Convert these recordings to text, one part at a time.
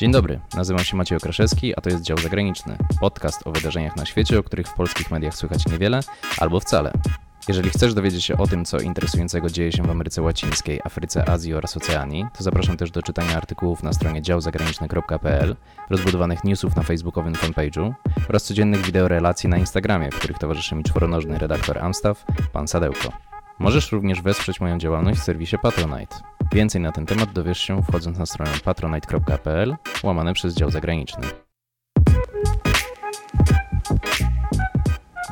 Dzień dobry, nazywam się Maciej Okraszewski, a to jest Dział Zagraniczny, podcast o wydarzeniach na świecie, o których w polskich mediach słychać niewiele albo wcale. Jeżeli chcesz dowiedzieć się o tym, co interesującego dzieje się w Ameryce Łacińskiej, Afryce, Azji oraz Oceanii, to zapraszam też do czytania artykułów na stronie działzagraniczny.pl, rozbudowanych newsów na facebookowym fanpage'u oraz codziennych wideorelacji na Instagramie, w których towarzyszy mi czworonożny redaktor Amstaff, pan Sadełko. Możesz również wesprzeć moją działalność w serwisie Patronite. Więcej na ten temat dowiesz się wchodząc na stronę patronite.pl łamane przez dział zagraniczny.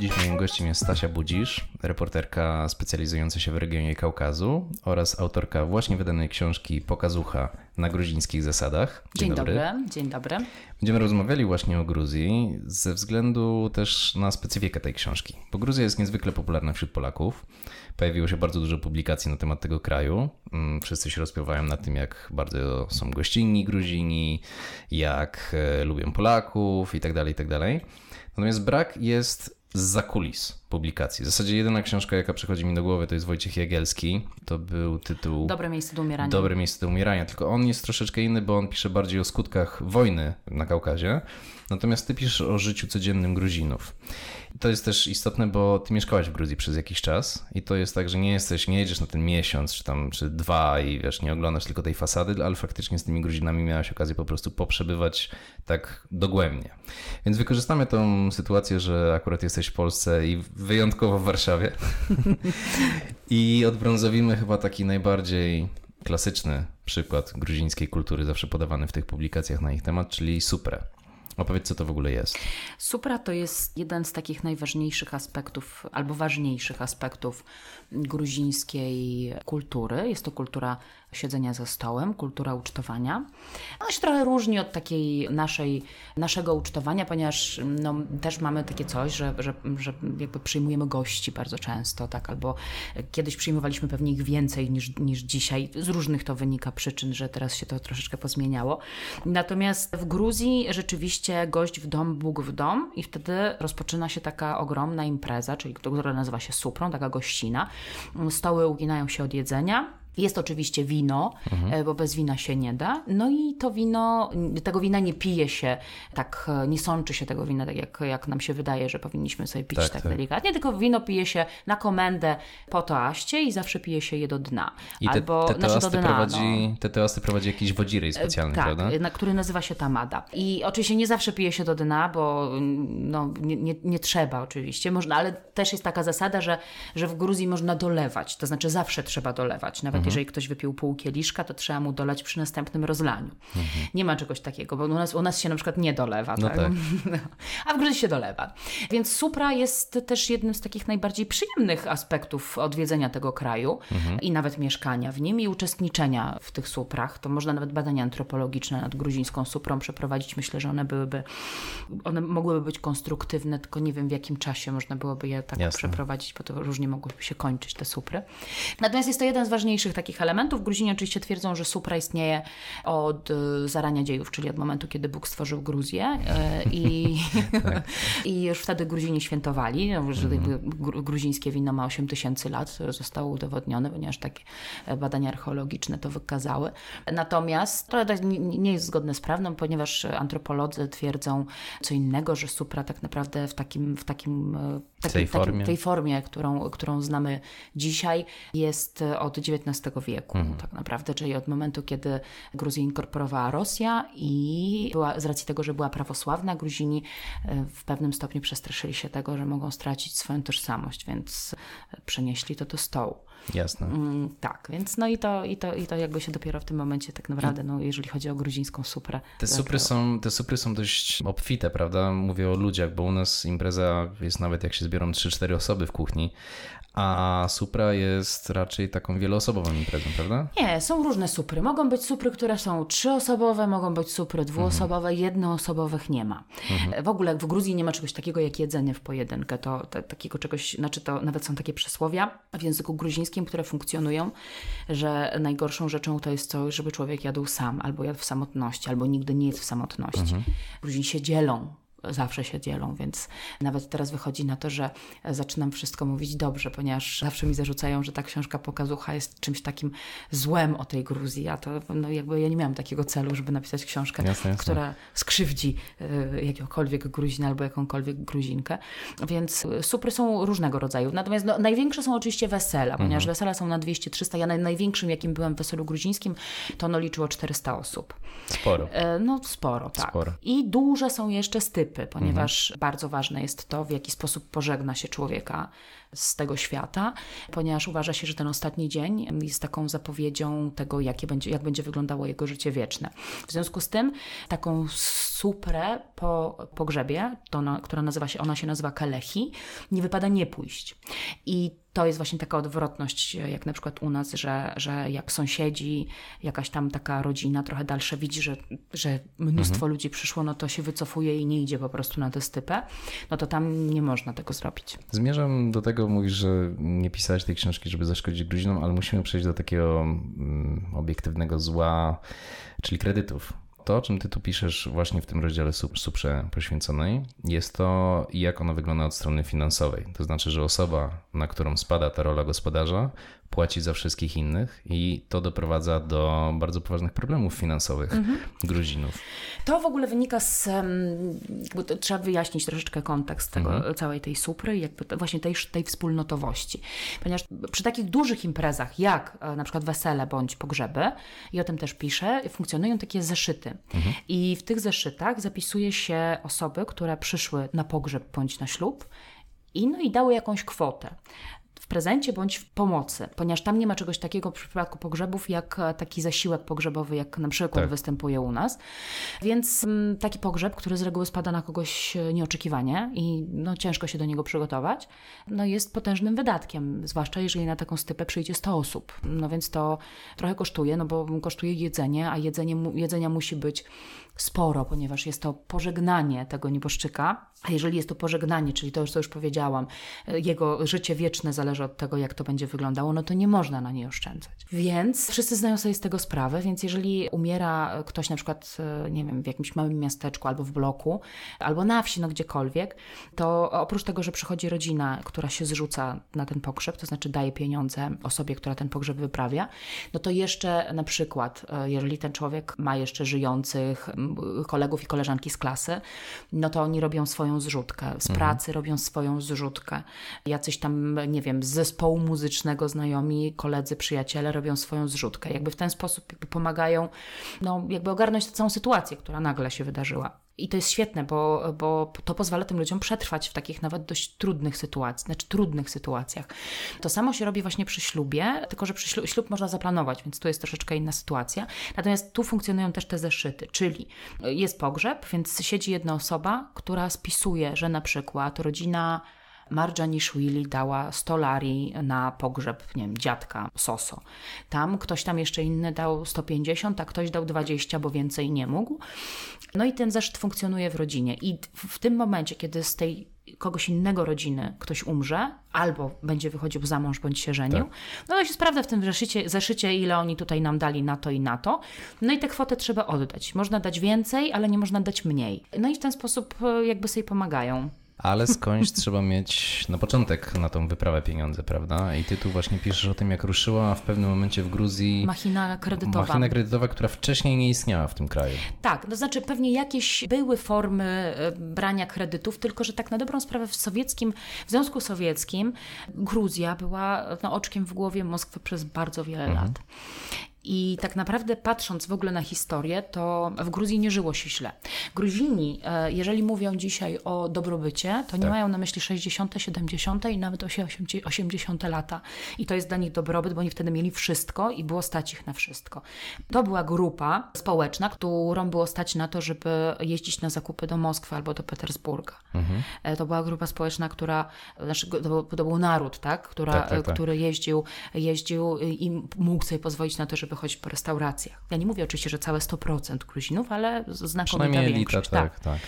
Dziś moim gościem jest Stasia Budzisz, reporterka specjalizująca się w regionie Kaukazu oraz autorka właśnie wydanej książki Pokazucha na gruzińskich zasadach. Dzień, dzień dobry. dobry. Dzień dobry. Będziemy rozmawiali właśnie o Gruzji ze względu też na specyfikę tej książki, bo Gruzja jest niezwykle popularna wśród Polaków. Pojawiło się bardzo dużo publikacji na temat tego kraju. Mm, wszyscy się rozpiewają na tym, jak bardzo są gościnni Gruzini, jak e, lubią Polaków i tak dalej, i tak dalej. Natomiast brak jest z kulis publikacji. W zasadzie jedyna książka, jaka przychodzi mi do głowy, to jest Wojciech Jagielski. To był tytuł... Dobre miejsce do umierania. Dobre miejsce do umierania, tylko on jest troszeczkę inny, bo on pisze bardziej o skutkach wojny na Kaukazie. Natomiast ty piszesz o życiu codziennym Gruzinów. To jest też istotne, bo ty mieszkałaś w Gruzji przez jakiś czas i to jest tak, że nie jesteś, nie jedziesz na ten miesiąc czy tam czy dwa i wiesz, nie oglądasz tylko tej fasady, ale faktycznie z tymi Gruzinami miałaś okazję po prostu poprzebywać tak dogłębnie. Więc wykorzystamy tą sytuację, że akurat jesteś w Polsce i wyjątkowo w Warszawie. I odbrązowimy chyba taki najbardziej klasyczny przykład gruzińskiej kultury, zawsze podawany w tych publikacjach na ich temat, czyli Supra. Opowiedz, co to w ogóle jest. Supra to jest jeden z takich najważniejszych aspektów, albo ważniejszych aspektów gruzińskiej kultury. Jest to kultura siedzenia za stołem, kultura ucztowania. Ona się trochę różni od takiej naszej, naszego ucztowania, ponieważ no, też mamy takie coś, że, że, że jakby przyjmujemy gości bardzo często, tak? Albo kiedyś przyjmowaliśmy pewnie ich więcej niż, niż dzisiaj. Z różnych to wynika przyczyn, że teraz się to troszeczkę pozmieniało. Natomiast w Gruzji rzeczywiście gość w dom, Bóg w dom i wtedy rozpoczyna się taka ogromna impreza, czyli która nazywa się suprą, taka gościna. Stoły uginają się od jedzenia jest oczywiście wino, mhm. E, bo bez wina się nie da. No i to wino, tego wina nie pije się tak, e, nie sączy się tego wina tak, jak, jak nam się wydaje, że powinniśmy sobie pić tak, tak, tak. delikatnie, tylko wino pije się na komendę po toaście i zawsze pije się je do dna. I te, Albo, te, znaczy do dna, prowadzi, no. te toasty prowadzi jakiś wodzirej e, specjalny, tak, prawda? Na, który nazywa się Tamada. I oczywiście nie zawsze pije się do dna, bo no, nie, nie, nie trzeba oczywiście, można, ale też jest taka zasada, że, że w Gruzji można dolewać, to znaczy zawsze trzeba dolewać, nawet mhm Mhm. Jeżeli ktoś wypił pół kieliszka, to trzeba mu dolać przy następnym rozlaniu. Mhm. Nie ma czegoś takiego, bo u nas, u nas się na przykład nie dolewa, no tak? tak. a w Gruzji się dolewa. Więc supra jest też jednym z takich najbardziej przyjemnych aspektów odwiedzenia tego kraju mhm. i nawet mieszkania w nim i uczestniczenia w tych suprach. To można nawet badania antropologiczne nad gruzińską suprą przeprowadzić. Myślę, że one byłyby, one mogłyby być konstruktywne, tylko nie wiem w jakim czasie można byłoby je tak Jasne. przeprowadzić, bo to różnie mogłyby się kończyć te supry. Natomiast jest to jeden z ważniejszych takich elementów. Gruzini oczywiście twierdzą, że supra istnieje od e, zarania dziejów, czyli od momentu, kiedy Bóg stworzył Gruzję e, i, tak. i już wtedy Gruzini świętowali, no, że mhm. gruzińskie wino ma 8 tysięcy lat, zostało udowodnione, ponieważ takie e, badania archeologiczne to wykazały. Natomiast to nie jest zgodne z prawdą, ponieważ antropolodzy twierdzą co innego, że supra tak naprawdę w takim, w takim takiej tej, formie. tej formie, którą, którą znamy dzisiaj, jest od XIX wieku, mhm. tak naprawdę, czyli od momentu, kiedy Gruzję inkorporowała Rosja i była, z racji tego, że była prawosławna, Gruzini e, w pewnym stopniu przestraszyli się tego, że mogą stracić swoją tożsamość, więc przenieśli to do stołu. Jasne. Mm, tak, więc no i to, i, to, i to jakby się dopiero w tym momencie tak naprawdę, no jeżeli chodzi o gruzińską suprę. Te supry, są, te supry są dość obfite, prawda? Mówię o ludziach, bo u nas impreza jest nawet jak się zbiorą 3-4 osoby w kuchni, a supra jest raczej taką wieloosobową imprezą, prawda? Nie, są różne supry. Mogą być supry, które są trzyosobowe, mogą być supry dwuosobowe, mhm. jednoosobowych nie ma. Mhm. E, w ogóle w Gruzji nie ma czegoś takiego jak jedzenie w pojedynkę. To takiego czegoś, znaczy to nawet są takie przysłowia w języku gruzińskim, które funkcjonują, że najgorszą rzeczą to jest coś, żeby człowiek jadł sam, albo jadł w samotności, albo nigdy nie jest w samotności. Mhm. Gruzini się dzielą zawsze się dzielą, więc nawet teraz wychodzi na to, że zaczynam wszystko mówić dobrze, ponieważ zawsze mi zarzucają, że ta książka pokazucha jest czymś takim złem o tej Gruzji, a to no jakby ja nie miałam takiego celu, żeby napisać książkę, jasne, jasne. która skrzywdzi y, jakiegokolwiek Gruzina albo jakąkolwiek Gruzinkę, więc supry są różnego rodzaju, natomiast no, największe są oczywiście wesela, mhm. ponieważ wesela są na 200-300, ja na największym jakim byłem w weselu gruzińskim, to ono liczyło 400 osób. Sporo. E, no sporo, tak. Sporo. I duże są jeszcze stypy, typy, ponieważ mhm. bardzo ważne jest to, w jaki sposób pożegna się człowieka z tego świata, ponieważ uważa się, że ten ostatni dzień jest taką zapowiedzią tego, jakie będzie, jak będzie wyglądało jego życie wieczne. W związku z tym taką suprę po pogrzebie, na, która nazywa się, ona się nazywa kalechi, nie wypada nie pójść. I to jest właśnie taka odwrotność, jak na przykład u nas, że, że jak sąsiedzi, jakaś tam taka rodzina trochę dalsze widzi, że, że mnóstwo mhm. ludzi przyszło, no to się wycofuje i nie idzie po prostu na tę stypę. No to tam nie można tego zrobić. Zmierzam do tego, dlatego mówisz, że nie pisałeś tej książki, żeby zaszkodzić Gruzinom, ale musimy przejść do takiego mm, obiektywnego zła, czyli kredytów. To, o czym ty tu piszesz właśnie w tym rozdziale Suprze poświęconej, jest to, jak ona wygląda od strony finansowej. To znaczy, że osoba, na którą spada ta rola gospodarza, płaci za wszystkich innych i to doprowadza do bardzo poważnych problemów finansowych mhm. Gruzinów. To w ogóle wynika z. trzeba wyjaśnić troszeczkę kontekst tego, mhm. całej tej supry, jakby właśnie tej, tej wspólnotowości. Ponieważ przy takich dużych imprezach, jak e, na przykład wesele bądź pogrzeby, i o tym też piszę, funkcjonują takie zeszyty. Mhm. I w tych zeszytach zapisuje się osoby, które przyszły na pogrzeb bądź na ślub i, no, i dały jakąś kwotę w prezencie bądź w pomocy, ponieważ tam nie ma czegoś takiego w przypadku pogrzebów, jak e, taki zasiłek pogrzebowy, jak na przykład tak. występuje u nas. Więc mm, taki pogrzeb, który z reguły spada na kogoś e, nieoczekiwanie i no, ciężko się do niego przygotować, no, jest potężnym wydatkiem, zwłaszcza jeżeli na taką stypę przyjdzie 100 osób. No więc to trochę kosztuje, no bo kosztuje jedzenie, a jedzenie, jedzenia musi być sporo, ponieważ jest to pożegnanie tego nieboszczyka. A jeżeli jest to pożegnanie, czyli to, co już powiedziałam, e, jego życie wieczne zależy od tego, jak to będzie wyglądało, no to nie można na niej oszczędzać. Więc wszyscy znają sobie z tego sprawę, więc jeżeli umiera ktoś na przykład, e, nie wiem, w jakimś małym miasteczku albo w bloku, albo na wsi, no gdziekolwiek, to oprócz tego, że przychodzi rodzina, która się zrzuca na ten pogrzeb, to znaczy daje pieniądze osobie, która ten pogrzeb wyprawia, no to jeszcze na przykład, e, jeżeli ten człowiek ma jeszcze żyjących kolegów i koleżanki z klasy, no to oni robią swoją zrzutkę, z mhm. pracy robią swoją zrzutkę. Jacyś tam, nie wiem, z zespołu muzycznego znajomi, koledzy, przyjaciele robią swoją zrzutkę. Jakby w ten sposób pomagają, no jakby ogarnąć tę całą sytuację, która nagle się wydarzyła. I to jest świetne, bo, bo to pozwala tym ludziom przetrwać w takich nawet dość trudnych sytuacjach, znaczy trudnych sytuacjach. To samo się robi właśnie przy ślubie, tylko że przy ślubie ślub można zaplanować, więc tu jest troszeczkę inna sytuacja. Natomiast tu funkcjonują też te zeszyty, czyli jest pogrzeb, więc siedzi jedna osoba, która spisuje, że na przykład rodzina Marjanishvili dała 100 lari na pogrzeb, nie wiem, dziadka Soso. Tam ktoś tam jeszcze inny dał 150, a ktoś dał 20, bo więcej nie mógł. No i ten zeszyt funkcjonuje w rodzinie. I w tym momencie, kiedy z tej kogoś innego rodziny ktoś umrze, albo będzie wychodził za mąż bądź się żenił. Tak. No to się sprawdza w tym zeszycie, zeszycie, ile oni tutaj nam dali na to i na to. No i tę kwotę trzeba oddać. Można dać więcej, ale nie można dać mniej. No i w ten sposób e, jakby sobie pomagają. Ale skądś trzeba mieć na początek na tą wyprawę pieniądze, prawda? I ty tu właśnie piszesz o tym, jak ruszyła w pewnym momencie w Gruzji machina kredytowa. Machina kredytowa, która wcześniej nie istniała w tym kraju. Tak, to znaczy pewnie jakieś były formy e, brania kredytów, tylko że tak na dobrą sprawę w sowieckim, w Związku Sowieckim Gruzja była no, oczkiem w głowie Moskwy przez bardzo wiele mhm. lat. I tak naprawdę patrząc w ogóle na historię, to w Gruzji nie żyło się źle. Gruzini, e, jeżeli mówią dzisiaj o dobrobycie, to nie tak. mają na myśli 60., 70. i nawet 80. lata. I to jest dla nich dobrobyt, bo oni wtedy mieli wszystko i było stać ich na wszystko. To była grupa społeczna, którą było stać na to, żeby jeździć na zakupy do Moskwy albo do Petersburga. Mhm. E, to była grupa społeczna, która, znaczy to był naród, tak? Która, tak, tak, tak. który jeździł, jeździł i mógł sobie pozwolić na to, żeby Choć po restauracjach. Ja nie mówię oczywiście, że całe 100% Gruzinów, ale znakomita większość. litra, tak, tak. tak.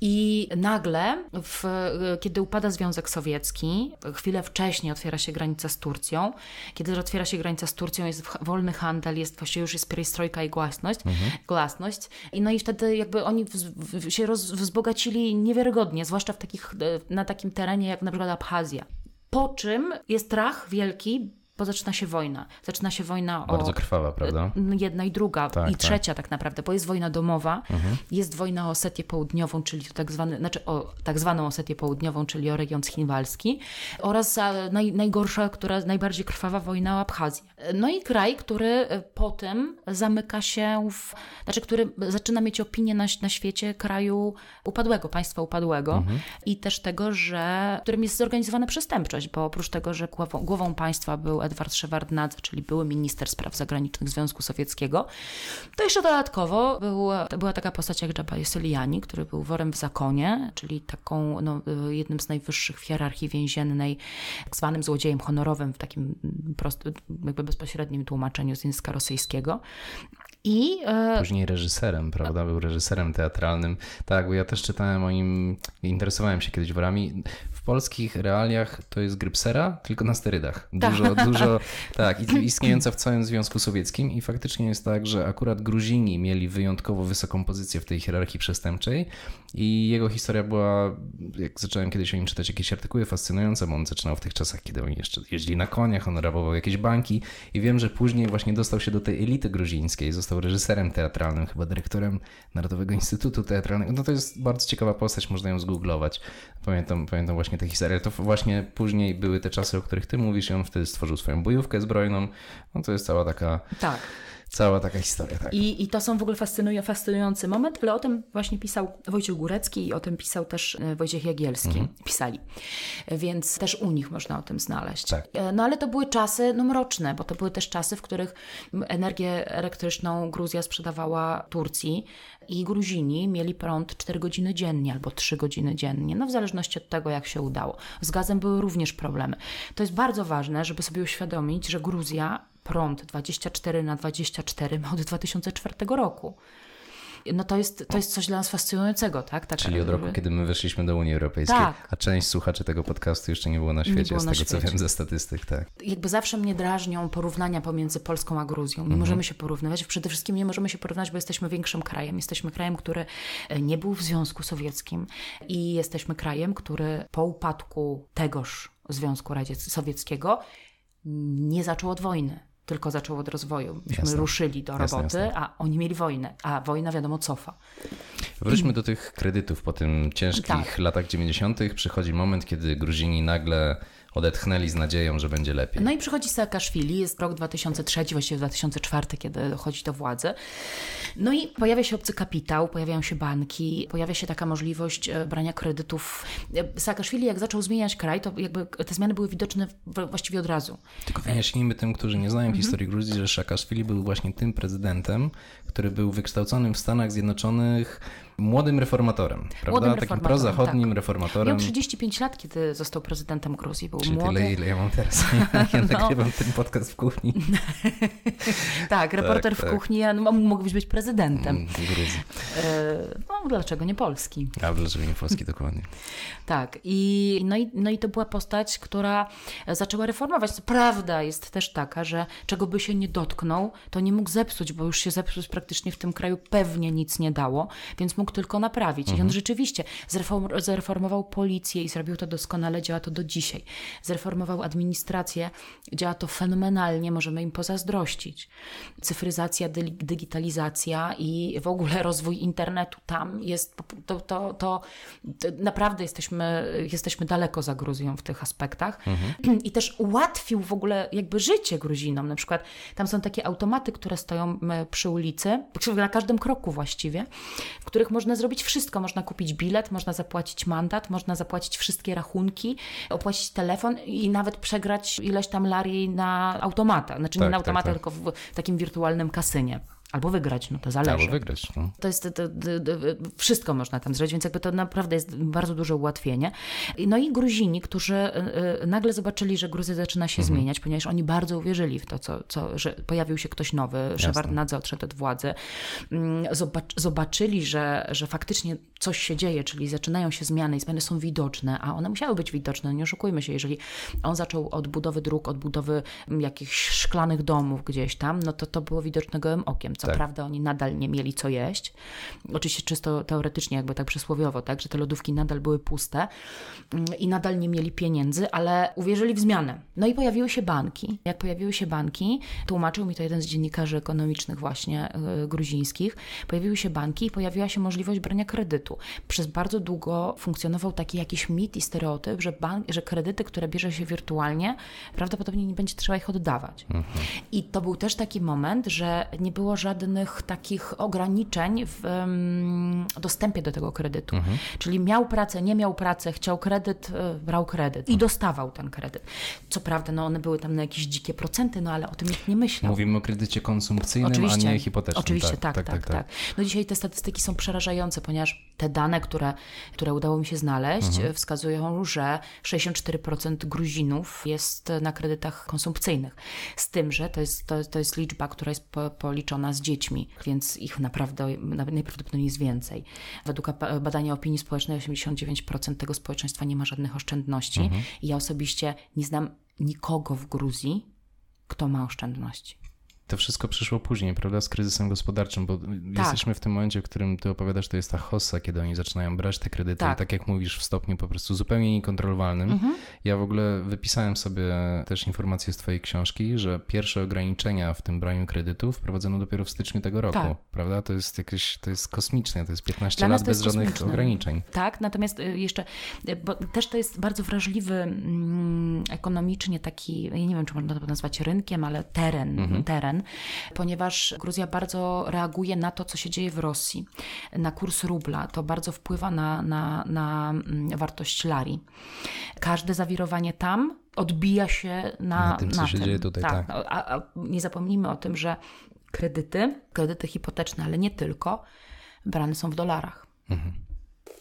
I nagle, w, e, kiedy upada Związek Sowiecki, chwilę wcześniej otwiera się granica z Turcją. Kiedy otwiera się granica z Turcją, jest wolny handel, jest właśnie już jest pierestrojka i głasność. Mhm. głasność. I no i wtedy jakby oni w, w, się roz, wzbogacili niewiarygodnie, zwłaszcza w takich, e, na takim terenie jak na przykład Abchazja. Po czym jest rach wielki, bo zaczyna się wojna. Zaczyna się wojna Bardzo o. krwawa, prawda? Y, jedna i druga, tak, i tak. trzecia tak. tak. naprawdę, bo jest wojna domowa, mhm. jest wojna o Osetię Południową, czyli tak zwany, znaczy o tak zwaną Osetię Południową, czyli o region Chinwalski, oraz e, naj, najgorsza, która najbardziej krwawa wojna o Abchazję. No i kraj, który e, potem zamyka się w. znaczy, który zaczyna mieć opinię na, na świecie kraju upadłego, państwa upadłego mhm. i też tego, że. którym jest zorganizowana przestępczość, bo oprócz tego, że głową, głową państwa był Edward Szewardnadze, czyli były minister spraw zagranicznych Związku Sowieckiego. To jeszcze dodatkowo był, była taka postać jak Jabba Yoseliani, który był worem w zakonie, czyli taką no, jednym z najwyższych w hierarchii więziennej, tak zwanym złodziejem honorowym w takim prostym, jakby bezpośrednim tłumaczeniu z języka rosyjskiego. I, e, Później reżyserem, prawda? Był reżyserem teatralnym. Tak, bo ja też czytałem o nim, interesowałem się kiedyś worami polskich realiach to jest grypsera, tylko na sterydach. Tak. Dużo, Ta. dużo, tak, istniejąca w całym Związku Sowieckim i faktycznie jest tak, że akurat Gruzini mieli wyjątkowo wysoką pozycję w tej hierarchii przestępczej i jego historia była, jak zacząłem kiedyś o nim czytać jakieś artykuły, fascynująca bo on zaczynał w tych czasach, kiedy oni jeszcze jeździli na koniach, on rabował jakieś banki i wiem, że później właśnie dostał się do tej elity gruzińskiej, został reżyserem teatralnym, chyba dyrektorem Narodowego Instytutu Teatralnego. No to jest bardzo ciekawa postać, można ją zgooglować. Pamiętam, pamiętam właśnie właśnie te historie. To właśnie później były te czasy, o których ty mówisz i on wtedy stworzył swoją bojówkę zbrojną. No to jest cała taka... Tak. Cała taka historia, tak. I, i to są w ogóle fascynujący moment, ale o tym właśnie pisał Wojciech Górecki i o tym pisał też e, Wojciech Jagielski. Mhm. Pisali. E, więc też u nich można o tym znaleźć. Tak. E, no ale to były czasy no, mroczne, bo to były też czasy, w których energię elektryczną Gruzja sprzedawała Turcji i Gruzini mieli prąd 4 godziny dziennie albo 3 godziny dziennie, no w zależności od tego, jak się udało. Z gazem były również problemy. To jest bardzo ważne, żeby sobie uświadomić, że Gruzja prąd 24 na 24 ma od 2004 roku. No to jest, to jest coś dla nas fascynującego, tak? tak Czyli od roku, kiedy my weszliśmy do Unii Europejskiej, tak. a część słuchaczy tego podcastu jeszcze nie było na świecie, było z tego świecie. co wiem ze statystyk, tak. Jakby zawsze mnie drażnią porównania pomiędzy Polską a Gruzją. Nie mhm. możemy się porównywać, przede wszystkim nie możemy się porównać, bo jesteśmy większym krajem. Jesteśmy krajem, który e, nie był w Związku Sowieckim i jesteśmy krajem, który po upadku tegoż Związku radzieckiego Sowieckiego nie zaczął od wojny tylko zaczął od rozwoju. Myśmy jasne. ruszyli do roboty, jasne, jasne. a oni mieli wojnę, a wojna wiadomo cofa. Wróćmy do tych kredytów po tym ciężkich tak. latach 90. Przychodzi moment, kiedy Gruzini nagle odetchnęli z nadzieją, że będzie lepiej. No i przychodzi Saakaszwili, jest rok 2003, właściwie 2004, kiedy dochodzi do władzy. No i pojawia się obcy kapitał, pojawiają się banki, pojawia się taka możliwość e, brania kredytów. E, Saakaszwili jak zaczął zmieniać kraj, to jakby te zmiany były widoczne właściwie od razu. Tylko e, wyjaśnijmy tym, którzy nie znają mhm. historii Gruzji, że Saakaszwili był właśnie tym prezydentem, który był wykształconym w Stanach Zjednoczonych Młodym reformatorem, prawda? Młodym Takim reformatorem, prozachodnim tak. reformatorem. Miał 35 lat, kiedy został prezydentem Gruzji, był Czyli młody. tyle, ile ja mam teraz. Ja no. nagrywam ten podcast w kuchni. Tak, tak, reporter tak, w kuchni, ja no, mógłbyś być prezydentem. Mm, Gruzji. E, no, dlaczego nie Polski? A dlaczego nie Polski, dokładnie. tak, i no, i no i to była postać, która zaczęła reformować. Prawda jest też taka, że czego by się nie dotknął, to nie mógł zepsuć, bo już się zepsuć praktycznie w tym kraju pewnie nic nie dało, więc mógł mógł tylko naprawić. Mhm. I on mhm. rzeczywiście zreformował policję i zrobił to doskonale, działa to do dzisiaj. Zreformował administrację, działa to fenomenalnie, możemy im pozazdrościć. Cyfryzacja, dy digitalizacja i w ogóle rozwój internetu tam jest, to, to, to, to naprawdę jesteśmy, jesteśmy daleko za Gruzją w tych aspektach. Mhm. I też ułatwił w ogóle jakby życie Gruzinom. Na przykład tam są takie automaty, które stoją przy ulicy, na każdym kroku właściwie, w których można zrobić wszystko. Można kupić bilet, można zapłacić mandat, można zapłacić wszystkie rachunki, opłacić telefon i nawet przegrać ileś tam larii na automata. Znaczy tak, nie na tak, automata, tak, tak. tylko w takim wirtualnym kasynie. Albo wygrać, no to zależy. Albo wygrać. No. To jest, to, to, wszystko można tam zrobić, więc jakby to naprawdę jest bardzo duże ułatwienie. No i Gruzini, którzy y, y, nagle zobaczyli, że Gruzja zaczyna się mhm. zmieniać, ponieważ oni bardzo uwierzyli w to, co, co, że pojawił się ktoś nowy, Szewardnadze odszedł od władzy. Mm, zobaczyli, że, że faktycznie coś się dzieje, czyli zaczynają się zmiany i zmiany są widoczne, a one musiały być widoczne, nie oszukujmy się, jeżeli on zaczął od budowy dróg, od budowy jakichś szklanych domów gdzieś tam, no to to było widoczne gołym okiem, co tak. prawda oni nadal nie mieli co jeść. Oczywiście czysto teoretycznie, jakby tak przysłowiowo, tak, że te lodówki nadal były puste mm, i nadal nie mieli pieniędzy, ale uwierzyli w zmianę. No i pojawiły się banki. Jak pojawiły się banki, tłumaczył mi to jeden z dziennikarzy ekonomicznych właśnie yy, gruzińskich, pojawiły się banki i pojawiła się możliwość brania kredytu. Przez bardzo długo funkcjonował taki jakiś mit i stereotyp, że, bank, że kredyty, które bierze się wirtualnie, prawdopodobnie nie będzie trzeba ich oddawać. Mhm. I to był też taki moment, że nie było żadnych żadnych takich ograniczeń w dostępie do tego kredytu. Mhm. Czyli miał pracę, nie miał pracy, chciał kredyt, e, brał kredyt i mhm. dostawał ten kredyt. Co prawda, no one były tam na jakieś dzikie procenty, no ale o tym nikt nie myślał. Mówimy o kredycie konsumpcyjnym, Oczywiście. a nie hipotecznym. Oczywiście, tak, tak tak tak, tak tak, tak, No dzisiaj te statystyki są przerażające, ponieważ te dane, które, które udało mi się znaleźć, mhm. wskazują, że 64% Gruzinów jest na kredytach konsumpcyjnych. Z tym, że to jest, to, to jest liczba, która jest policzona z dziećmi, więc ich naprawdę najprawdopodobniej jest więcej. Według badania opinii społecznej 89% tego społeczeństwa nie ma żadnych oszczędności. Mhm. I ja osobiście nie znam nikogo w Gruzji, kto ma oszczędności to wszystko przyszło później, prawda, z kryzysem gospodarczym, bo tak. jesteśmy w tym momencie, w którym ty opowiadasz, to jest ta hossa, kiedy oni zaczynają brać te kredyty tak. tak jak mówisz, w stopniu po prostu zupełnie niekontrolowalnym. Mhm. Ja w ogóle wypisałem sobie też informację z twojej książki, że pierwsze ograniczenia w tym braniu kredytów wprowadzono dopiero w styczniu tego roku, tak. prawda? To jest jakieś, to jest kosmiczne, to jest 15 Dla lat bez kosmiczne. żadnych ograniczeń. Tak, natomiast y, jeszcze, y, bo też to jest bardzo wrażliwy mm, ekonomicznie taki, ja nie wiem, czy można to nazwać rynkiem, ale teren, mhm. teren ponieważ Gruzja bardzo reaguje na to, co się dzieje w Rosji, na kurs rubla. To bardzo wpływa na, na, na mm, wartość lari. Każde zawirowanie tam odbija się na, na tym, co na się tym. dzieje tutaj. Tak, tak. No, a, a nie zapomnijmy o tym, że kredyty, kredyty hipoteczne, ale nie tylko, brane są w dolarach. Mhm.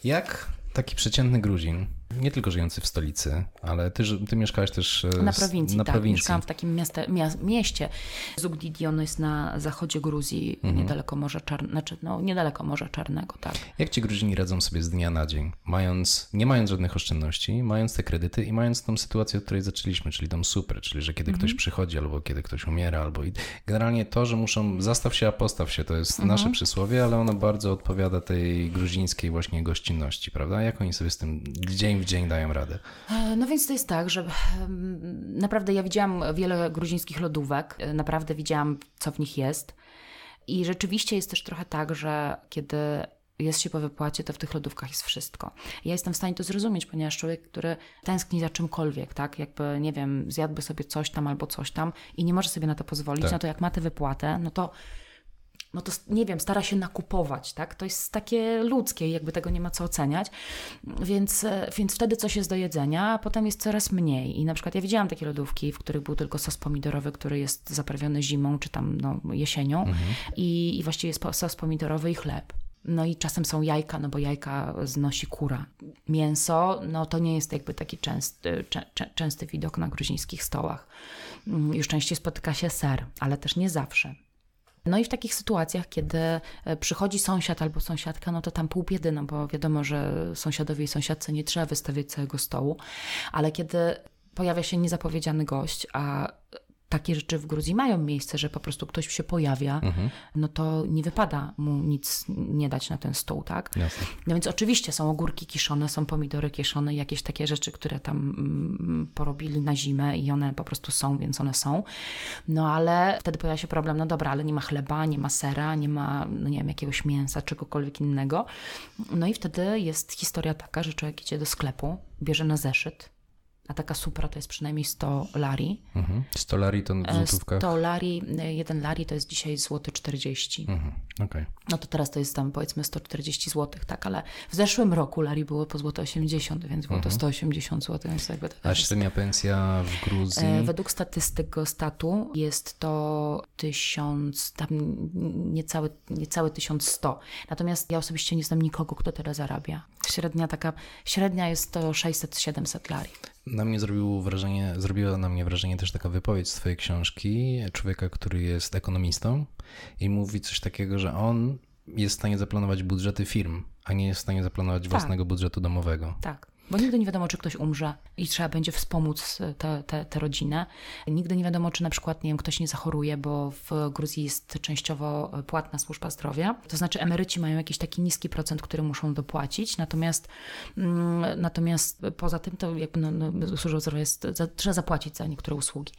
Jak taki przeciętny Gruzin nie tylko żyjący w stolicy, ale ty, ty mieszkałeś też e, na prowincji. Na tak, prowincji. mieszkałam w takim mieście. mieście. Zugdidion jest na zachodzie Gruzji, mhm. niedaleko Morza Czarnego, znaczy, no, niedaleko Morza Czarnego, tak. Jak ci Gruzini radzą sobie z dnia na dzień, mając, nie mając żadnych oszczędności, mając te kredyty i mając tą sytuację, od której zaczęliśmy, czyli tą super, czyli że kiedy mhm. ktoś przychodzi, albo kiedy ktoś umiera, albo i generalnie to, że muszą zastaw się, a postaw się, to jest mhm. nasze przysłowie, ale ono bardzo odpowiada tej gruzińskiej właśnie gościnności, prawda? Jak oni sobie z tym dzień w dzień dają rady. E, no więc to jest tak, że naprawdę ja widziałam wiele gruzińskich lodówek, e, naprawdę widziałam, co w nich jest. I rzeczywiście jest też trochę tak, że kiedy jest się po wypłacie, to w tych lodówkach jest wszystko. Ja jestem w stanie to zrozumieć, ponieważ człowiek, który tęskni za czymkolwiek, tak, jakby, nie wiem, zjadłby sobie coś tam albo coś tam i nie może sobie na to pozwolić, tak. no to jak ma tę wypłatę, no to no to nie wiem, stara się nakupować, tak? To jest takie ludzkie, jakby tego nie ma co oceniać. Więc, e, więc wtedy coś jest do jedzenia, a potem jest coraz mniej. I na przykład ja widziałam takie lodówki, w których był tylko sos pomidorowy, który jest zaprawiony zimą czy tam no, jesienią mhm. i, i właściwie jest sos pomidorowy i chleb. No i czasem są jajka, no bo jajka znosi kura. Mięso, no to nie jest jakby taki częsty, częsty widok na gruzińskich stołach. Mm, już częściej spotyka się ser, ale też nie zawsze. No i w takich sytuacjach, kiedy e, przychodzi sąsiad albo sąsiadka, no to tam pół biedy, no bo wiadomo, że sąsiadowi i sąsiadce nie trzeba wystawiać całego stołu, ale kiedy pojawia się niezapowiedziany gość, a takie rzeczy w Gruzji mają miejsce, że po prostu ktoś się pojawia, mhm. no to nie wypada mu nic nie dać na ten stół, tak? Jasne. No więc oczywiście są ogórki kiszone, są pomidory kiszone, jakieś takie rzeczy, które tam mm, porobili na zimę i one po prostu są, więc one są. No ale wtedy pojawia się problem, no dobra, ale nie ma chleba, nie ma sera, nie ma, no nie wiem, jakiegoś mięsa, czegokolwiek innego. No i wtedy jest historia taka, że człowiek idzie do sklepu, bierze na zeszyt, a taka Supra to jest przynajmniej 100 lari. Mhm. 100 lari to w e, złotówkach? 100 lari, 1 e, lari to jest dzisiaj złoty 40. Mhm. Okay. No to teraz to jest tam powiedzmy 140 zł, tak, ale w zeszłym roku lari było po złote 80, więc było mhm. to 180 zł. Więc jakby to a średnia pensja w Gruzji? E, według statystyk Gostatu jest to 1000, tam niecałe, niecałe 1100. Natomiast ja osobiście nie znam nikogo, kto tyle zarabia. Średnia taka, średnia jest to 600-700 lari. Na mnie zrobiło wrażenie, zrobiła na mnie wrażenie też taka wypowiedź z twojej książki człowieka, który jest ekonomistą i mówi coś takiego, że on jest w stanie zaplanować budżety firm, a nie jest w stanie zaplanować tak. własnego budżetu domowego. Tak bo nigdy nie wiadomo, czy ktoś umrze i trzeba będzie wspomóc e, tę rodzinę. Nigdy nie wiadomo, czy na przykład nie wiem, ktoś nie zachoruje, bo w Gruzji jest częściowo e, płatna służba zdrowia. To znaczy emeryci mają jakiś taki niski procent, który muszą dopłacić, natomiast, mm, natomiast poza tym to jakby no, no, służba zdrowia jest, za, trzeba zapłacić za niektóre usługi.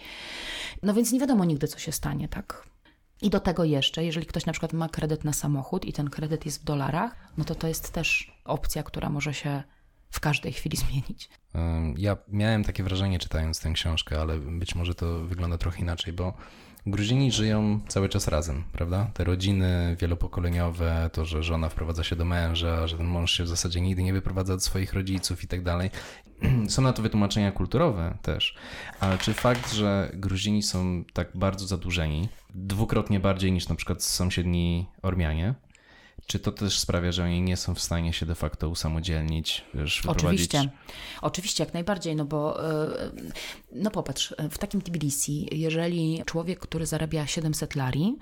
No więc nie wiadomo nigdy, co się stanie, tak? I do tego jeszcze, jeżeli ktoś na przykład ma kredyt na samochód i ten kredyt jest w dolarach, no to to jest też opcja, która może się w każdej chwili zmienić. Ja miałem takie wrażenie czytając tę książkę, ale być może to wygląda trochę inaczej, bo Gruzini żyją cały czas razem, prawda? Te rodziny wielopokoleniowe, to, że żona wprowadza się do męża, że ten mąż się w zasadzie nigdy nie wyprowadza od swoich rodziców i tak dalej. Są na to wytłumaczenia kulturowe też, ale czy fakt, że Gruzini są tak bardzo zadłużeni, dwukrotnie bardziej niż na przykład sąsiedni Ormianie, czy to też sprawia, że oni nie są w stanie się de facto usamodzielnić? Wiesz, Oczywiście. Oczywiście, jak najbardziej, no bo e, no popatrz, e, w takim Tbilisi, jeżeli człowiek, który zarabia 700 lari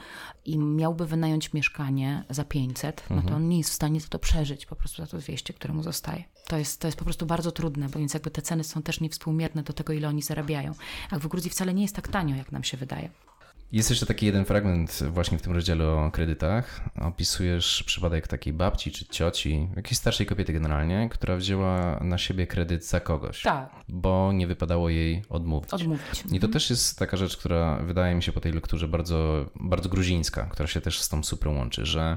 i miałby wynająć mieszkanie za 500, mhm. no to mhm. on nie jest w stanie to przeżyć po prostu za to 200, które mu zostaje. To jest, to jest po prostu bardzo trudne, bo więc jakby te ceny są też niewspółmierne do tego, ile oni zarabiają. A w Gruzji wcale nie jest tak tanio, jak nam się wydaje. Jest jeszcze taki jeden fragment właśnie w tym rozdziale o kredytach. Opisujesz przypadek takiej babci czy cioci, jakiejś starszej kobiety generalnie, która wzięła na siebie kredyt za kogoś. Tak. Bo nie wypadało jej odmówić. Odmówić. I to mhm. też jest taka rzecz, która wydaje mi się po tej lekturze bardzo, bardzo gruzińska, która się też z tą super łączy, że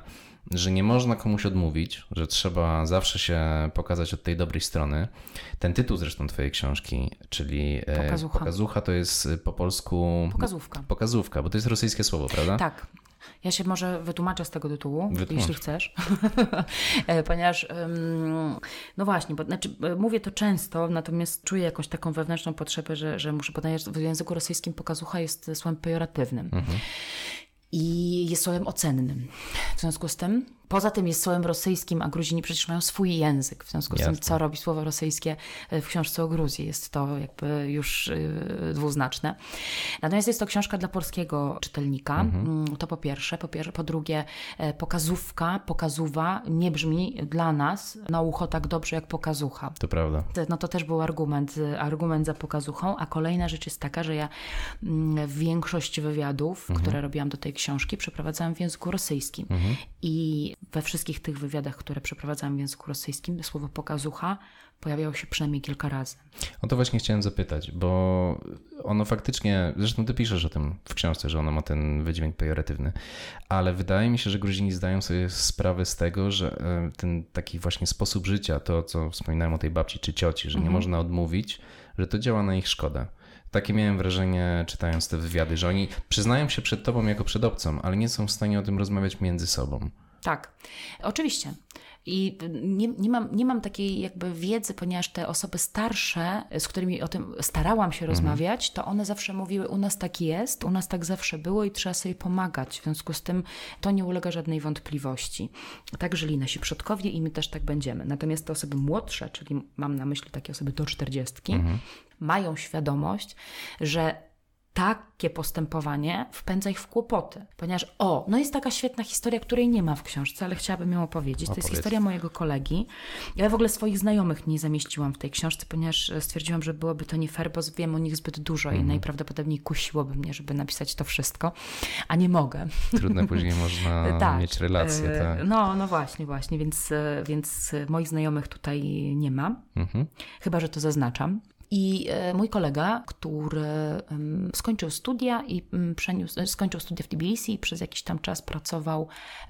że nie można komuś odmówić, że trzeba zawsze się pokazać od tej dobrej strony. Ten tytuł zresztą twojej książki, czyli e, pokazucha, pokazucha to jest e, po polsku... Pokazówka. Pokazówka, bo to jest rosyjskie słowo, prawda? Tak. Ja się może wytłumaczę z tego tytułu, Wytłumacz. jeśli chcesz. E, ponieważ, no właśnie, bo, znaczy, mówię to często, natomiast czuję jakąś taką wewnętrzną potrzebę, że, że muszę podać, w języku rosyjskim pokazucha jest słowem pejoratywnym. Mhm i jest słowem ocennym. W związku z tym Poza tym jest słowem rosyjskim, a Gruzini przecież mają swój język. W związku z Jasne. tym, co robi słowo rosyjskie e, w książce o Gruzji, jest to jakby już e, dwuznaczne. Natomiast jest to książka dla polskiego czytelnika. Mhm. Mm, to po pierwsze. po pierwsze. Po drugie, e, pokazówka, pokazuwa nie brzmi dla nas na ucho tak dobrze jak pokazucha. To prawda. No to też był argument, argument za pokazuchą. A kolejna rzecz jest taka, że ja mm, większość wywiadów, mhm. które robiłam do tej książki, przeprowadzałam w języku rosyjskim. Mhm. I we wszystkich tych wywiadach, które przeprowadzałam w języku rosyjskim, słowo pokazucha pojawiało się przynajmniej kilka razy. O to właśnie chciałem zapytać, bo ono faktycznie, zresztą ty piszesz o tym w książce, że ono ma ten wydźwięk pejoratywny, ale wydaje mi się, że Gruzini zdają sobie sprawę z tego, że e, ten taki właśnie sposób życia, to co wspominałem o tej babci czy cioci, że nie mhm. można odmówić, że to działa na ich szkodę. Takie miałem wrażenie, czytając te wywiady, że oni przyznają się przed tobą jako przed obcą, ale nie są w stanie o tym rozmawiać między sobą. Tak, oczywiście. I nie, nie, mam, nie mam takiej jakby wiedzy, ponieważ te osoby starsze, z którymi o tym starałam się mhm. rozmawiać, to one zawsze mówiły, u nas tak jest, u nas tak zawsze było i trzeba sobie pomagać. W związku z tym to nie ulega żadnej wątpliwości. Tak żyli nasi przodkowie i my też tak będziemy. Natomiast te osoby młodsze, czyli mam na myśli takie osoby do czterdziestki, mhm. mają świadomość, że takie postępowanie wpędza ich w kłopoty. Ponieważ, o, no jest taka świetna historia, której nie ma w książce, ale chciałabym ją opowiedzieć. To jest historia mojego kolegi. Ja w ogóle swoich znajomych nie zamieściłam w tej książce, ponieważ e, stwierdziłam, że byłoby to nie fair, bo wiem o nich zbyt dużo mm. i mhm. najprawdopodobniej kusiłoby mnie, żeby napisać to wszystko, a nie mogę. Trudne później można e, tak. mieć relacje. E, tak. No, no właśnie, właśnie, więc, więc moich znajomych tutaj nie ma. Mm -hmm. Chyba, że to zaznaczam. I e, mój kolega, który skończył studia i przeniósł, e, skończył studia w Tbilisi i przez jakiś tam czas pracował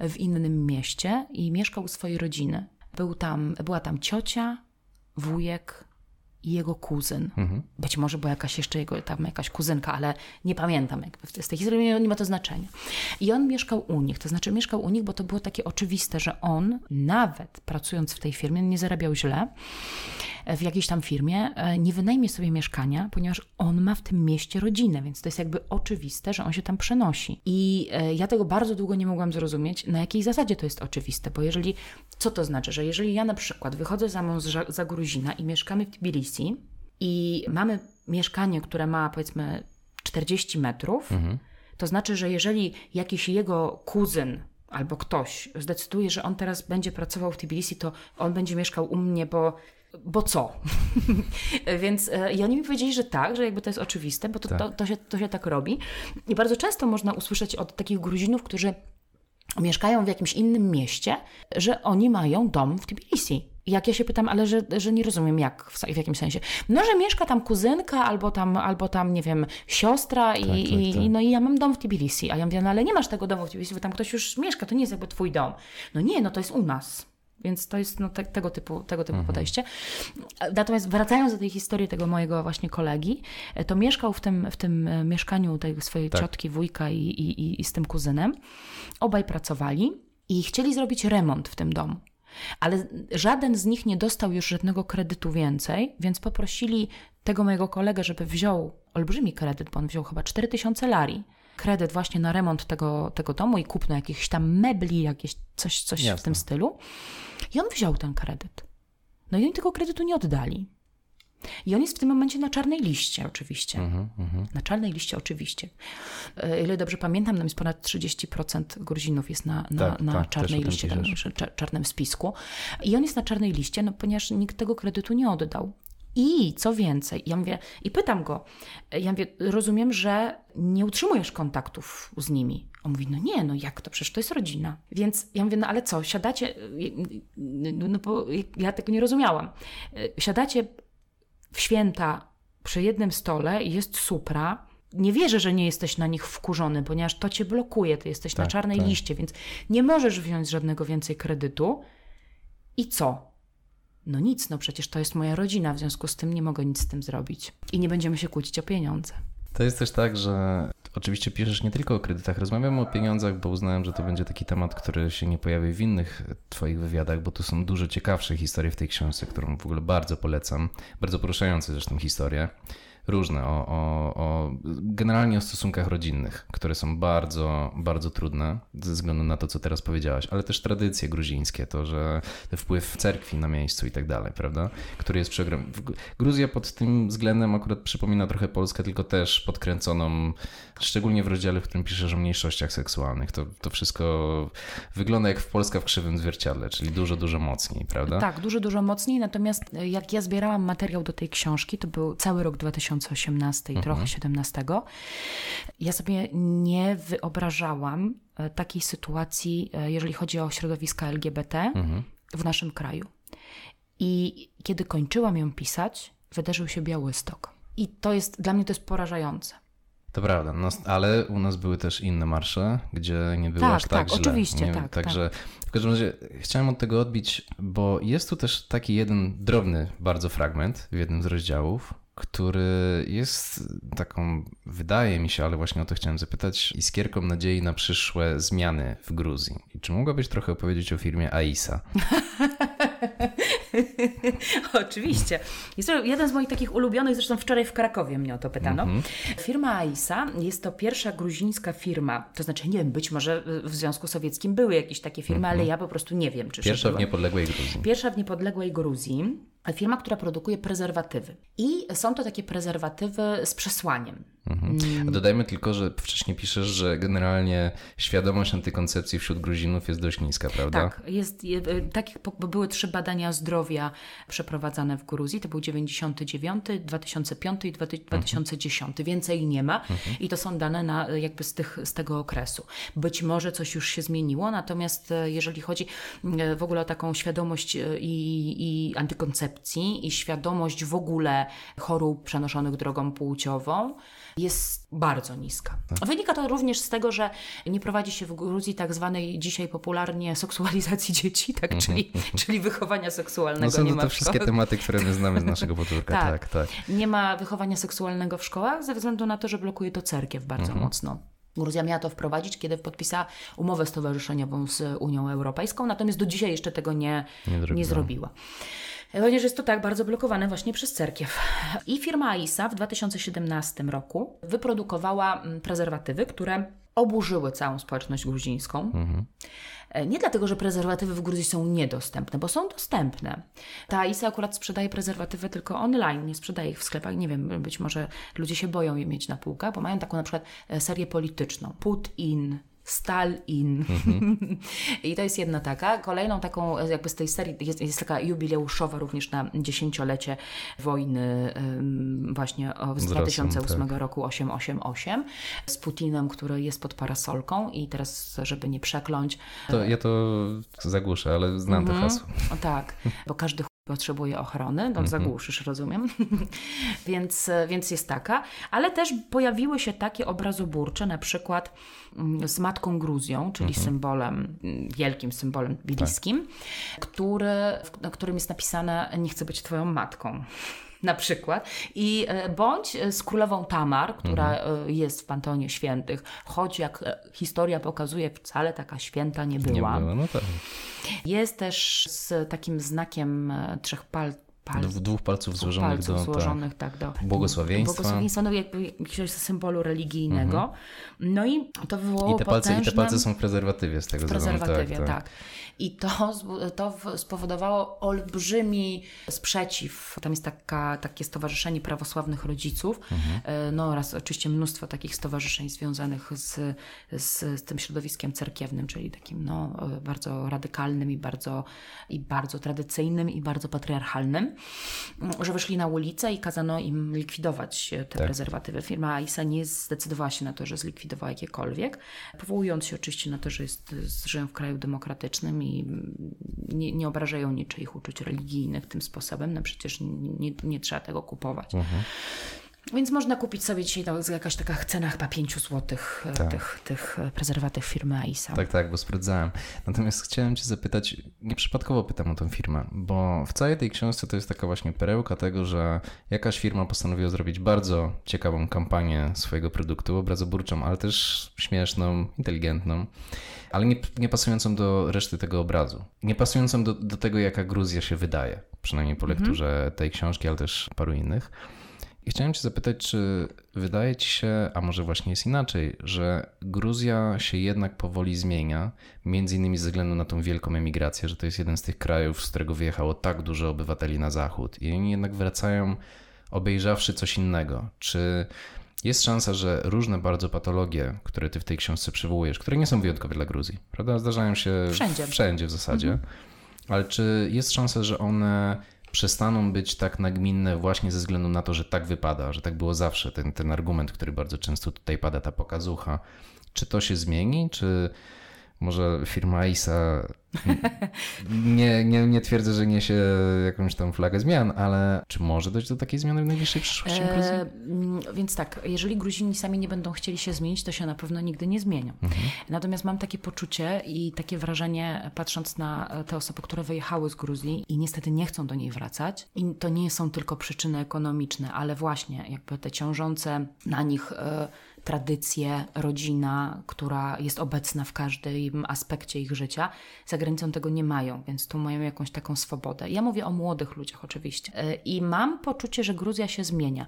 w innym mieście i mieszkał u swojej rodziny. Był tam, była tam ciocia, wujek, i jego kuzyn. Mhm. Być może była jakaś jeszcze jego, tam jakaś kuzynka, ale nie pamiętam jakby z tej historii, nie ma to znaczenia. I on mieszkał u nich, to znaczy mieszkał u nich, bo to było takie oczywiste, że on nawet pracując w tej firmie, nie zarabiał źle, w jakiejś tam firmie, e, nie wynajmie sobie mieszkania, ponieważ on ma w tym mieście rodzinę, więc to jest jakby oczywiste, że on się tam przenosi. I e, ja tego bardzo długo nie mogłam zrozumieć, na jakiej zasadzie to jest oczywiste, bo jeżeli, co to znaczy, że jeżeli ja na przykład wychodzę za mąż za Gruzina i mieszkamy w Tbilisi, i mamy mieszkanie, które ma powiedzmy 40 metrów, mhm. to znaczy, że jeżeli jakiś jego kuzyn albo ktoś zdecyduje, że on teraz będzie pracował w Tbilisi, to on będzie mieszkał u mnie, bo bo co? Więc e, i oni mi powiedzieli, że tak, że jakby to jest oczywiste, bo to, tak. to, to, się, to się tak robi. I bardzo często można usłyszeć od takich Gruzinów, którzy mieszkają w jakimś innym mieście, że oni mają dom w Tbilisi. Jak ja się pytam, ale że, że nie rozumiem jak, w, w jakim sensie. No, że mieszka tam kuzynka albo tam, albo tam nie wiem, siostra tak, i, tak, i tak. no i ja mam dom w Tbilisi. A ja mówię, no ale nie masz tego domu w Tbilisi, bo tam ktoś już mieszka, to nie jest jakby twój dom. No nie, no to jest u nas. Więc to jest no, te, tego typu, tego typu mhm. podejście. Natomiast wracając do tej historii tego mojego właśnie kolegi, e, to mieszkał w tym, w tym e, mieszkaniu tej swojej tak. ciotki, wujka i, i, i, i z tym kuzynem. Obaj pracowali i chcieli zrobić remont w tym domu ale żaden z nich nie dostał już żadnego kredytu więcej, więc poprosili tego mojego kolegę, żeby wziął olbrzymi kredyt, bo on wziął chyba 4000 lari. Kredyt właśnie na remont tego, tego domu i kupno jakichś tam mebli, jakieś coś, coś w tym stylu. I on wziął ten kredyt. No i oni tego kredytu nie oddali. I on jest w tym momencie na czarnej liście, oczywiście. Mhm, mhm. na czarnej liście, oczywiście. E, ile dobrze pamiętam, tam jest ponad 30% Gruzinów jest na, na, tak, na tak, czarnej liście, tam, czarnym spisku. I on jest na czarnej liście, no, ponieważ nikt tego kredytu nie oddał. I co więcej, ja mówię, i pytam go, e, ja mówię, rozumiem, że nie utrzymujesz kontaktów z nimi. On mówi, no nie, no jak to, przecież to jest rodzina. Więc ja mówię, no ale co, siadacie, e, no, no bo ja tego nie rozumiałam. Siadacie w święta przy jednym stole jest supra, nie wierzę, że nie jesteś na nich wkurzony, ponieważ to cię blokuje, ty jesteś tak, na czarnej tak. liście, więc nie możesz wziąć żadnego więcej kredytu. I co? No nic, no przecież to jest moja rodzina, w związku z tym nie mogę nic z tym zrobić. I nie będziemy się kłócić o pieniądze. To jest też tak, że Oczywiście piszesz nie tylko o kredytach, rozmawiamy o pieniądzach, bo uznałem, że to będzie taki temat, który się nie pojawi w innych Twoich wywiadach, bo tu są dużo ciekawsze historie w tej książce, którą w ogóle bardzo polecam. Bardzo poruszające zresztą historie różne, o, o, o, generalnie o stosunkach rodzinnych, które są bardzo, bardzo trudne ze względu na to, co teraz powiedziałaś, ale też tradycje gruzińskie, to, że wpływ cerkwi na miejscu i tak dalej, prawda, który jest przeogromny. Gruzja pod tym względem akurat przypomina trochę Polskę, tylko też podkręconą, szczególnie w rozdziale, w którym piszesz o mniejszościach seksualnych. To, to wszystko wygląda jak w Polska w krzywym zwierciadle, czyli dużo, dużo mocniej, prawda? Tak, dużo, dużo mocniej, natomiast e, jak ja zbierałam materiał do tej książki, to był cały rok 2000 2018 i mhm. trochę 17. Ja sobie nie wyobrażałam e, takiej sytuacji, e, jeżeli chodzi o środowiska LGBT mhm. w naszym kraju. I kiedy kończyłam ją pisać, wydarzył się Białystok. I to jest, dla mnie to jest porażające. To prawda, no, ale u nas były też inne marsze, gdzie nie było tak, aż tak, tak źle. Oczywiście, nie, tak, także tak. w każdym razie chciałem od tego odbić, bo jest tu też taki jeden drobny bardzo fragment w jednym z rozdziałów, który jest taką, wydaje mi się, ale właśnie o to chciałem zapytać, iskierką nadziei na przyszłe zmiany w Gruzji. I czy mogłabyś trochę opowiedzieć o firmie AISA? Oczywiście. Jest to jeden z moich takich ulubionych, zresztą wczoraj w Krakowie mnie o to pytano. Mm -hmm. Firma AISA jest to pierwsza gruzińska firma, to znaczy nie wiem, być może w Związku Sowieckim były jakieś takie firmy, mm -hmm. ale mhm. ja po prostu nie wiem. czy Pierwsza w niepodległej Gruzji. Pierwsza w niepodległej Gruzji firma, która produkuje prezerwatywy. I są to takie prezerwatywy z przesłaniem. Mhm. dodajmy tylko, że wcześniej piszesz, że generalnie świadomość antykoncepcji wśród Gruzinów jest dość niska, prawda? Tak, jest, e, tak, były trzy badania zdrowia przeprowadzane w Gruzji, to był 99, 2005 i 2010, mhm. więcej nie ma mhm. i to są dane na, e, jakby z, tych, z tego okresu. Być może coś już się zmieniło, natomiast e, jeżeli chodzi w ogóle o taką świadomość i, i antykoncepcję, i świadomość w ogóle chorób przenoszonych drogą płciową jest bardzo niska. Tak. Wynika to również z tego, że nie prowadzi się w Gruzji tak zwanej dzisiaj popularnie seksualizacji dzieci, tak, mhm. czyli, czyli wychowania seksualnego. No są nie to ma to wszystkie tematy, które my znamy z naszego podwórka. tak. tak, tak. Nie ma wychowania seksualnego w szkołach ze względu na to, że blokuje to cerkiew bardzo mhm. mocno. Gruzja miała to wprowadzić, kiedy podpisała umowę stowarzyszeniową z Unią Europejską, natomiast do dzisiaj jeszcze tego nie, nie, zrobiła. nie zrobiła. jest to tak bardzo blokowane właśnie przez cerkiew. I firma AISA w 2017 roku wyprodukowała mm, prezerwatywy, które oburzyły całą społeczność gruzińską. Mhm. E, nie dlatego, że prezerwatywy w Gruzji są niedostępne, bo są dostępne. Ta ISA e akurat sprzedaje prezerwatywy tylko online, nie sprzedaje ich w sklepach. Nie wiem, być może ludzie się boją je mieć na półkach, bo mają taką na przykład e, serię polityczną. Put in, Stal in. Mhm. I to jest jedna taka. Kolejną taką, jakby z tej serii, jest, jest taka jubileuszowa również na dziesięciolecie wojny, właśnie z, z 2008 Rosją, tak. roku 888 z Putinem, który jest pod parasolką i teraz, żeby nie przekląć. To ja to zagłuszę, ale znam mhm. te O Tak, bo każdy potrzebuje ochrony, no, mhm. zagłuszysz, rozumiem, więc, więc jest taka, ale też pojawiły się takie obrazoburcze, na przykład mm, z Matką Gruzją, czyli mhm. symbolem, mm, wielkim symbolem biblijskim, tak. który, na którym jest napisane nie chcę być twoją matką na przykład, i e, bądź e, z królową Tamar, która mhm. E, jest w Pantonie Świętych, choć jak historia pokazuje, wcale taka święta nie była. Nie była no tak. Jest też z takim znakiem trzech palców, palców. Dwóch palców złożonych, do, złożonych tak, do błogosławieństwa. Błogosławieństwa, no jakby jakiegoś symbolu religijnego. Mhm. No i to wywołało I te, palce, potężne... I te palce są w prezerwatywie z tego W prezerwatywie, tak, tak. tak. I to, to spowodowało olbrzymi sprzeciw. Tam jest taka, takie Stowarzyszenie Prawosławnych Rodziców, mhm. E, no oraz oczywiście mnóstwo takich stowarzyszeń związanych z, z, z tym środowiskiem cerkiewnym, czyli takim no, e, bardzo radykalnym i bardzo, i bardzo tradycyjnym i bardzo patriarchalnym że wyszli na ulicę i kazano im likwidować te tak. prezerwatywy. Firma Aisa nie zdecydowała się na to, że zlikwidowała jakiekolwiek, powołując się oczywiście na to, że jest, żyją w kraju demokratycznym i nie, nie obrażają niczyich uczuć religijnych tym sposobem. No przecież nie, nie trzeba tego kupować. Mhm. Więc można kupić sobie dzisiaj to z jakaś taka cena chyba 5 zł e, tak. tych, tych e, prezerwatyw firmy AISA. Tak, tak, bo sprawdzałem. Natomiast chciałem Cię zapytać, nieprzypadkowo pytam o tę firmę, bo w całej tej książce to jest taka właśnie perełka tego, że jakaś firma postanowiła zrobić bardzo ciekawą kampanię swojego produktu, obrazoburczą, ale też śmieszną, inteligentną, ale nie, nie pasującą do reszty tego obrazu. Nie pasującą do, do tego, jaka Gruzja się wydaje, przynajmniej po mhm. lekturze tej książki, ale też paru innych. I chciałem Cię zapytać, czy wydaje Ci się, a może właśnie jest inaczej, że Gruzja się jednak powoli zmienia, między innymi ze względu na tą wielką emigrację, że to jest jeden z tych krajów, z którego wyjechało tak dużo obywateli na zachód i oni jednak wracają obejrzawszy coś innego. Czy jest szansa, że różne bardzo patologie, które Ty w tej książce przywołujesz, które nie są wyjątkowe dla Gruzji, prawda, zdarzają się wszędzie, wszędzie w zasadzie, mhm. ale czy jest szansa, że one przestaną być tak nagminne właśnie ze względu na to, że tak wypada, że tak było zawsze. Ten, ten argument, który bardzo często tutaj pada, ta pokazucha. Czy to się zmieni, czy może firma ISA nie, nie, nie twierdzę, że niesie jakąś tam flagę zmian, ale czy może dojść do takiej zmiany w najbliższej przyszłości eee, mm, więc tak, jeżeli Gruzini sami nie będą chcieli się zmienić, to się na pewno nigdy nie zmienią. Mhm. Natomiast mam takie poczucie i takie wrażenie, patrząc na te osoby, które wyjechały z Gruzji i niestety nie chcą do niej wracać, i to nie są tylko przyczyny ekonomiczne, ale właśnie jakby te ciążące na nich. E, tradycje, rodzina, która jest obecna w każdym aspekcie ich życia. Za granicą tego nie mają, więc tu mają jakąś taką swobodę. Ja mówię o młodych ludziach oczywiście. E, I mam poczucie, że Gruzja się zmienia.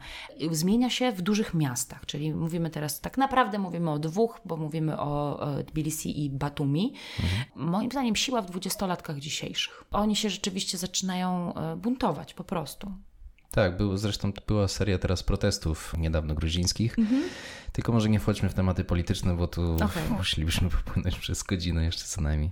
E, zmienia się w dużych miastach, czyli mówimy teraz tak naprawdę mówimy o dwóch, bo mówimy o e, Tbilisi i Batumi. Mhm. Moim zdaniem siła w dwudziestolatkach dzisiejszych. Oni się rzeczywiście zaczynają buntować po prostu. Tak, był, zresztą była seria teraz protestów niedawno gruzińskich. Mhm. Tylko może nie wchodźmy w tematy polityczne, bo tu okay. musielibyśmy popłynąć przez godzinę jeszcze co najmniej.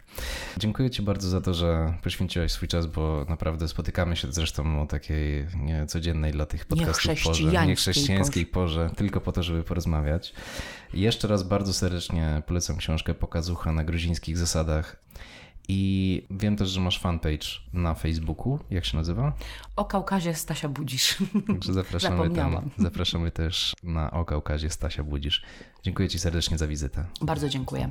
Dziękuję Ci bardzo za to, że poświęciłaś swój czas, bo naprawdę spotykamy się zresztą o takiej nie, codziennej dla tych podcastów porze, niechrześcijańskiej porze, tylko po to, żeby porozmawiać. Jeszcze raz bardzo serdecznie polecam książkę Pokazucha na gruzińskich zasadach. I wiem też, że masz fanpage na Facebooku. Jak się nazywa? O Kaukazie Stasia Budzisz. Także zapraszamy tam. Zapraszamy też na O Kaukazie Stasia Budzisz. Dziękuję Ci serdecznie za wizytę. Bardzo dziękuję.